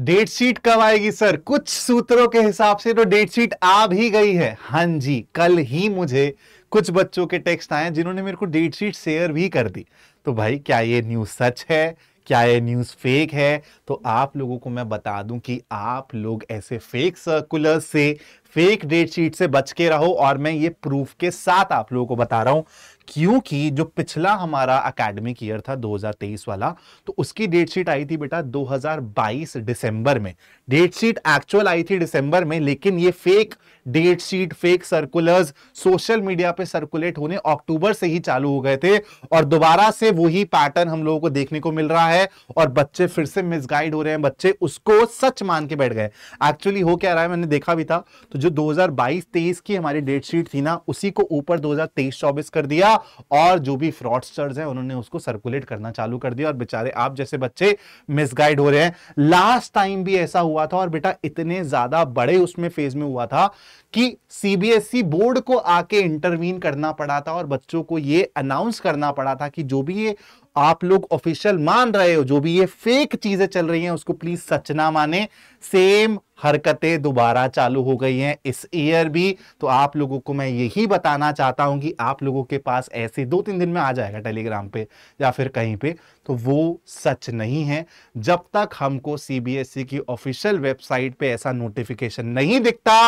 date sheet कब आएगी sir कुछ सूत्रों के हिसाब से तो डेट शीट आ भी गई है हाँ जी कल ही मुझे कुछ बच्चों के टेक्स्ट आए जिन्होंने मेरे को डेट शीट शेयर भी कर दी तो भाई क्या ये न्यूज़ सच है क्या ये न्यूज़ फेक है तो आप लोगों को मैं बता दूं कि आप लोग ऐसे फेक सर्कुलर से फेक डेट शीट से बच के रहो और मैं ये प्रूफ के साथ आप लोगों को बता रहा हूं क्योंकि जो पिछला हमारा अकेडमिक ईयर था 2023 वाला तो उसकी डेट शीट आई थी बेटा 2022 दिसंबर में डेट शीट एक्चुअल आई थी दिसंबर में लेकिन ये fake date sheet fake circulars social media पे सर्कुलेट होने अक्टूबर से ही चालू हो गए थे और दोबारा से वही पैटर्न हम लोगों को देखने को मिल रहा है और बच्चे फिर से मिसगाइड हो रहे हैं बच्चे उसको सच मान के बैठ गए एक्चुअली हो क्या रहा है मैंने देखा भी था तो जो 2022-23 की हमारी डेट शीट थी ना उसी को ऊपर 2023-24 कर दिया और जो भी फ्रॉडस्टर्स हैं उन्होंने उसको सर्कुलेट करना चालू कर दिया और बेचारे आप जैसे बच्चे मिसगाइड हो रहे हैं लास्ट टाइम भी ऐसा हुआ था और बेटा इतने ज्यादा बड़े उसमें फेज में हुआ था कि सीबीएसई बोर्ड e को आके इंटरवीन करना पड़ा था और बच्चों को ये अनाउंस करना पड़ा था कि जो भी ये आप लोग ऑफिशियल मान रहे हो जो भी ये फेक चीजें चल रही हैं उसको प्लीज सच ना माने सेम हरकतें दोबारा चालू हो गई हैं इस ईयर भी तो आप लोगों को मैं यही बताना चाहता हूं कि आप लोगों के पास ऐसे दो तीन दिन में आ जाएगा टेलीग्राम पे या फिर कहीं पे तो वो सच नहीं है जब तक हमको सीबीएसई e की ऑफिशियल वेबसाइट पे ऐसा नोटिफिकेशन नहीं दिखता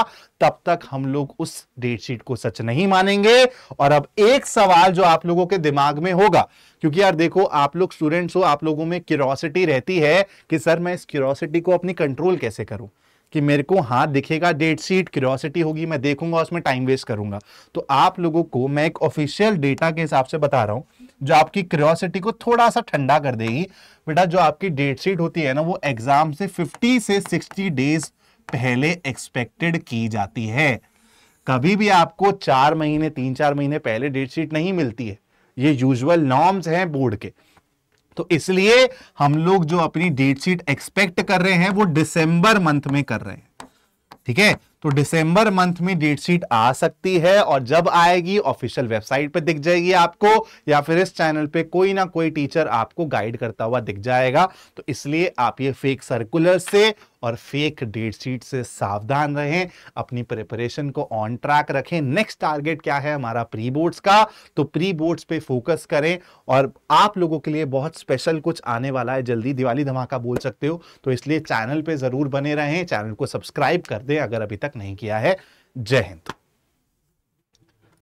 तब तक हम लोग उस डेटशीट को सच नहीं मानेंगे और अब एक सवाल जो आप लोगों के दिमाग में होगा क्योंकि यार देखो आप लोग स्टूडेंट्स हो आप लोगों में क्यूरोसिटी रहती है कि सर मैं इस क्यूरोसिटी को अपनी कंट्रोल कैसे करूं कि मेरे को हाँ दिखेगा डेट शीट क्यूरोसिटी होगी मैं देखूंगा उसमें टाइम वेस्ट करूंगा तो आप लोगों को मैं एक ऑफिशियल डेटा के हिसाब से बता रहा हूँ जो आपकी क्यूरोसिटी को थोड़ा सा ठंडा कर देगी बेटा जो आपकी डेट शीट होती है ना वो एग्जाम से फिफ्टी से सिक्सटी डेज पहले एक्सपेक्टेड की जाती है कभी भी आपको चार महीने तीन चार महीने पहले डेट शीट नहीं मिलती है ये यूजुअल नॉर्म्स हैं बोर्ड के तो इसलिए हम लोग जो अपनी डेट शीट एक्सपेक्ट कर रहे हैं वो दिसंबर मंथ में कर रहे हैं ठीक है तो दिसंबर मंथ में डेट शीट आ सकती है और जब आएगी ऑफिशियल वेबसाइट पे दिख जाएगी आपको या फिर इस चैनल पे कोई ना कोई टीचर आपको गाइड करता हुआ दिख जाएगा तो इसलिए आप ये फेक सर्कुलर से और फेक डेट शीट से सावधान रहें अपनी प्रिपरेशन को ऑन ट्रैक रखें नेक्स्ट टारगेट क्या है हमारा प्री बोर्ड्स का तो प्री बोर्ड्स पे फोकस करें और आप लोगों के लिए बहुत स्पेशल कुछ आने वाला है जल्दी दिवाली धमाका बोल सकते हो तो इसलिए चैनल पे ज़रूर बने रहें चैनल को सब्सक्राइब कर दें अगर अभी तक नहीं किया है जय हिंद